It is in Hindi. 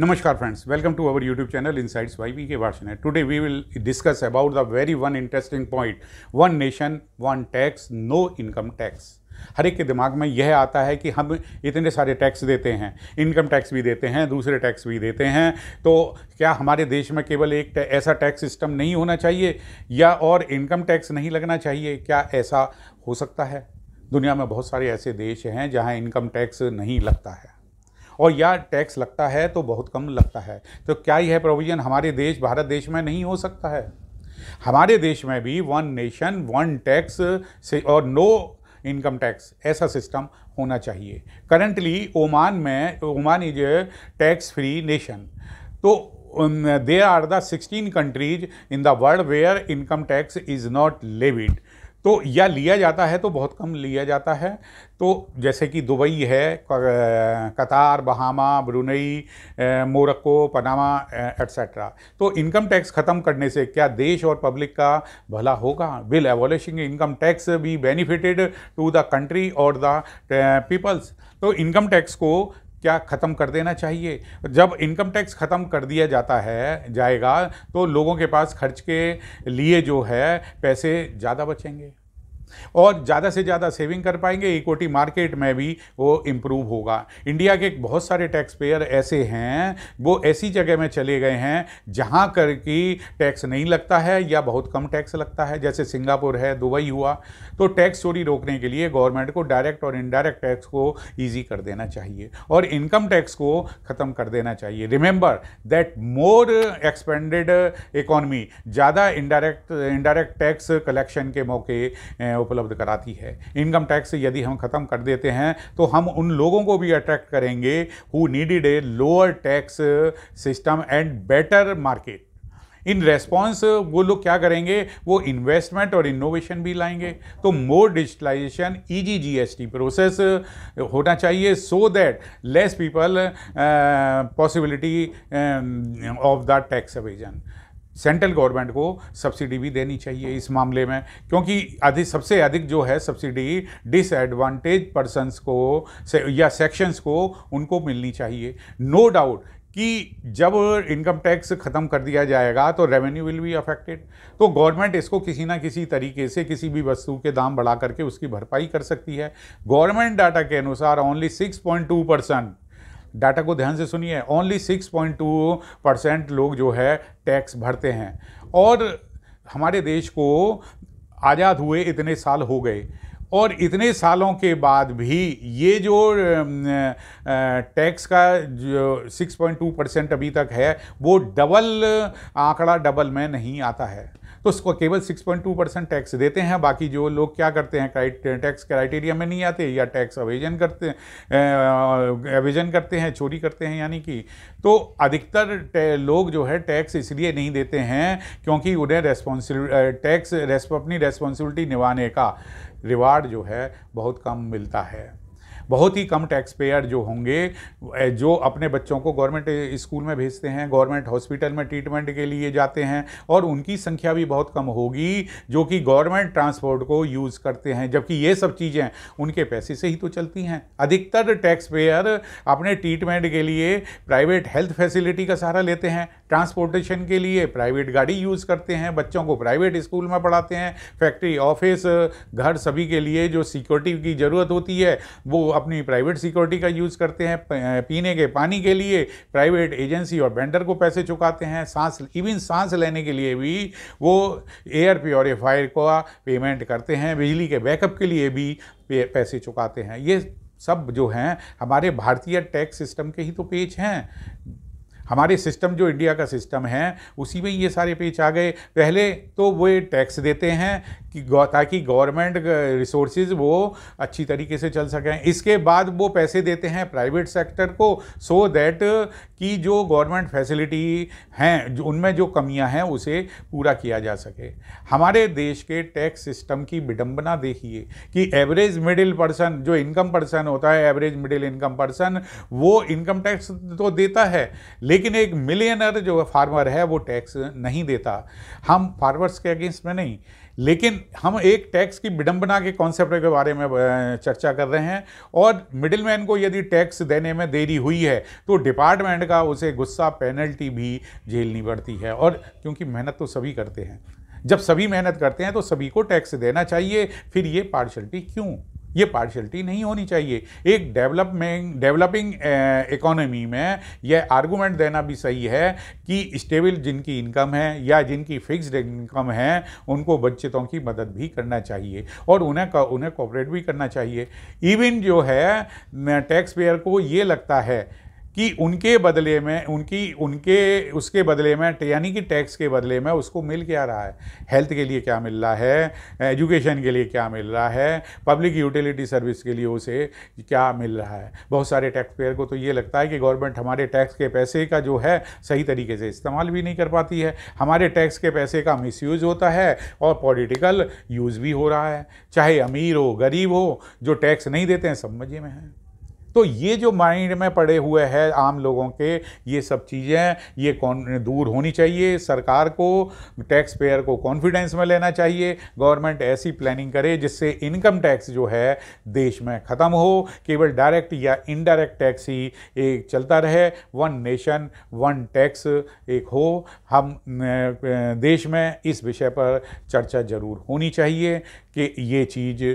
नमस्कार friends welcome to our YouTube channel in sides Y V K है today we will discuss about the very one interesting point one nation one tax no income tax हर एक के दिमाग में यह आता है कि हम इतने सारे टैक्स देते हैं इनकम टैक्स भी देते हैं दूसरे टैक्स भी देते हैं तो क्या हमारे देश में केवल एक ऐसा टैक्स सिस्टम नहीं होना चाहिए या और इनकम टैक्स नहीं लगना चाहिए क्या ऐसा हो सकता है दुनिया में बहुत सारे ऐसे देश हैं जहाँ इनकम टैक्स नहीं लगता है और या टैक्स लगता है तो बहुत कम लगता है तो क्या यह प्रोविज़न हमारे देश भारत देश में नहीं हो सकता है हमारे देश में भी वन नेशन वन टैक्स से और नो इनकम टैक्स ऐसा सिस्टम होना चाहिए करंटली ओमान में Oman is tax free nation तो there are the sixteen countries in the world where income tax is not levied तो या लिया जाता है तो बहुत कम लिया जाता है तो जैसे कि दुबई है Qatar Bahama Brunei Morocco Panama et cetera तो इनकम टैक्स ख़त्म करने से क्या देश और पब्लिक का भला होगा will abolishing income tax be benefited to the country और द पीपल्स तो इनकम टैक्स को क्या ख़त्म कर देना चाहिए जब इनकम टैक्स ख़त्म कर दिया जाता है जाएगा तो लोगों के पास खर्च के लिए जो है पैसे ज़्यादा बचेंगे और ज़्यादा से ज़्यादा सेविंग कर पाएंगे इक्विटी मार्केट में भी वो इम्प्रूव होगा इंडिया के बहुत सारे टैक्स पेयर ऐसे हैं वो ऐसी जगह में चले गए हैं जहाँ कर की टैक्स नहीं लगता है या बहुत कम टैक्स लगता है जैसे सिंगापुर है दुबई हुआ तो टैक्स चोरी रोकने के लिए गवर्नमेंट को डायरेक्ट और इनडायरेक्ट टैक्स को ईजी कर देना चाहिए और इनकम टैक्स को ख़त्म कर देना चाहिए remember that more expanded economy ज़्यादा इनडायरेक्ट इनडायरेक्ट टैक्स कलेक्शन के मौके उपलब्ध कराती है इनकम टैक्स यदि हम ख़त्म कर देते हैं तो हम उन लोगों को भी अट्रैक्ट करेंगे who needed a lower tax system and better market in response वो लोग क्या करेंगे वो इन्वेस्टमेंट और इनोवेशन भी लाएंगे तो more digitalisation easy GST process होना चाहिए so that less people possibility of the tax evasion central government को सब्सिडी भी देनी चाहिए इस मामले में क्योंकि अधिक सबसे अधिक जो है सब्सिडी डिसएडवांटेज पर्सनस को से, या सेक्शंस को उनको मिलनी चाहिए नो no डाउट कि जब इनकम टैक्स ख़त्म कर दिया जाएगा तो रेवेन्यू विल बी अफेक्टेड तो गवर्नमेंट इसको किसी ना किसी तरीके से किसी भी वस्तु के दाम बढ़ा करके उसकी भरपाई कर सकती है गवर्नमेंट डाटा के अनुसार ओनली टू परसेंट डाटा को ध्यान से सुनिए ओनली 6.2 परसेंट लोग जो है टैक्स भरते हैं और हमारे देश को आज़ाद हुए इतने साल हो गए और इतने सालों के बाद भी ये जो टैक्स का जो 6.2 परसेंट अभी तक है वो डबल आंकड़ा डबल में नहीं आता है तो उसको केवल 6.2 परसेंट टैक्स देते हैं बाकी जो लोग क्या करते हैं टैक्स क्राइटेरिया में नहीं आते या टैक्स अवेजन करते अवेजन करते हैं चोरी करते हैं यानी कि तो अधिकतर लोग जो है टैक्स इसलिए नहीं देते हैं क्योंकि उन्हें रेस्पॉन्सिबिल टैक्स अपनी रेस्पॉन्सिबिलिटी निभाने का रिवार्ड जो है बहुत कम मिलता है बहुत ही कम टैक्स पेयर जो होंगे जो अपने बच्चों को गवर्नमेंट स्कूल में भेजते हैं गवर्नमेंट हॉस्पिटल में ट्रीटमेंट के लिए जाते हैं और उनकी संख्या भी बहुत कम होगी जो कि गवर्नमेंट ट्रांसपोर्ट को यूज़ करते हैं जबकि ये सब चीज़ें उनके पैसे से ही तो चलती हैं अधिकतर टैक्स पेयर अपने ट्रीटमेंट के लिए प्राइवेट हेल्थ फैसिलिटी का सहारा लेते हैं ट्रांसपोर्टेशन के लिए प्राइवेट गाड़ी यूज़ करते हैं बच्चों को प्राइवेट स्कूल में पढ़ाते हैं फैक्ट्री ऑफिस घर सभी के लिए जो सिक्योरिटी की ज़रूरत होती है वो अपनी प्राइवेट सिक्योरिटी का यूज़ करते हैं पीने के पानी के लिए प्राइवेट एजेंसी और वेंडर को पैसे चुकाते हैं सांस इवन सांस लेने के लिए भी वो एयर प्योरीफायर का पेमेंट करते हैं बिजली के बैकअप के लिए भी पैसे चुकाते हैं ये सब जो हैं हमारे भारतीय टैक्स सिस्टम के ही तो पेज हैं हमारे सिस्टम जो इंडिया का सिस्टम है उसी में ये सारे पेच आ गए पहले तो वे टैक्स देते हैं कि ताकि गवर्नमेंट रिसोर्सेज वो अच्छी तरीके से चल सकें इसके बाद वो पैसे देते हैं प्राइवेट सेक्टर को सो so दैट कि जो गवर्नमेंट फैसिलिटी हैं जो उनमें जो कमियां हैं उसे पूरा किया जा सके हमारे देश के टैक्स सिस्टम की विडंबना देखिए कि एवरेज मिडिल पर्सन जो इनकम पर्सन होता है एवरेज मिडिल इनकम पर्सन वो इनकम टैक्स तो देता है लेकिन लेकिन एक मिलियनर जो फार्मर है वो टैक्स नहीं देता हम फार्मर्स के अगेंस्ट में नहीं लेकिन हम एक टैक्स की विडंबना के कॉन्सेप्ट के बारे में चर्चा कर रहे हैं और मिडिल मैन को यदि टैक्स देने में देरी हुई है तो डिपार्टमेंट का उसे गुस्सा पेनल्टी भी झेलनी पड़ती है और क्योंकि मेहनत तो सभी करते हैं जब सभी मेहनत करते हैं तो सभी को टैक्स देना चाहिए फिर ये पार्शलिटी क्यों ये पार्शलिटी नहीं होनी चाहिए एक डेवलपमेंट डेवलपिंग इकोनॉमी में यह आर्गूमेंट देना भी सही है कि स्टेबल जिनकी इनकम है या जिनकी फिक्स्ड इनकम है उनको बच्चों की मदद भी करना चाहिए और उन्हें का, उन्हें कॉपरेट भी करना चाहिए इवन जो है टैक्स पेयर को ये लगता है कि उनके बदले में उनकी उनके उसके बदले में यानी कि टैक्स के बदले में उसको मिल क्या रहा है हेल्थ के लिए क्या मिल रहा है एजुकेशन के लिए क्या मिल रहा है पब्लिक यूटिलिटी सर्विस के लिए उसे क्या मिल रहा है बहुत सारे टैक्स पेयर को तो ये लगता है कि गवर्नमेंट हमारे टैक्स के पैसे का जो है सही तरीके से इस्तेमाल भी नहीं कर पाती है हमारे टैक्स के पैसे का मिस होता है और पॉलिटिकल यूज़ भी हो रहा है चाहे अमीर हो गरीब हो जो टैक्स नहीं देते हैं सब मजे में हैं तो ये जो माइंड में पड़े हुए हैं आम लोगों के ये सब चीज़ें ये कौन दूर होनी चाहिए सरकार को टैक्स पेयर को कॉन्फिडेंस में लेना चाहिए गवर्नमेंट ऐसी प्लानिंग करे जिससे इनकम टैक्स जो है देश में ख़त्म हो केवल डायरेक्ट या इनडायरेक्ट टैक्स ही एक चलता रहे वन नेशन वन टैक्स एक हो हम देश में इस विषय पर चर्चा ज़रूर होनी चाहिए कि ये चीज़